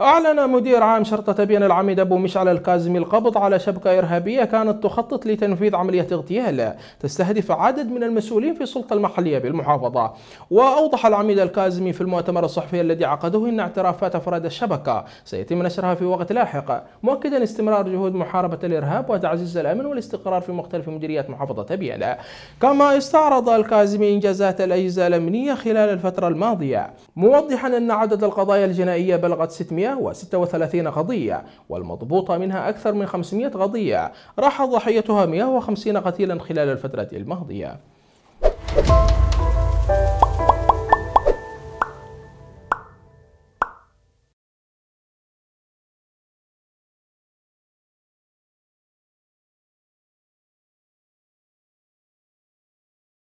أعلن مدير عام شرطة بين العميد أبو مشعل الكازمي القبض على شبكة إرهابية كانت تخطط لتنفيذ عملية اغتيال تستهدف عدد من المسؤولين في السلطة المحلية بالمحافظة وأوضح العميد الكازمي في المؤتمر الصحفي الذي عقده أن اعترافات أفراد الشبكة سيتم نشرها في وقت لاحق مؤكدا استمرار جهود محاربة الإرهاب وتعزيز الأمن والاستقرار في مختلف مديريات محافظة أبيان كما استعرض الكازمي إنجازات الأجهزة الأمنية خلال الفترة الماضية موضحا أن عدد القضايا الجنائية بلغت 600 136 قضية والمضبوطة منها أكثر من 500 قضية راح ضحيتها 150 قتيلا خلال الفترة الماضية.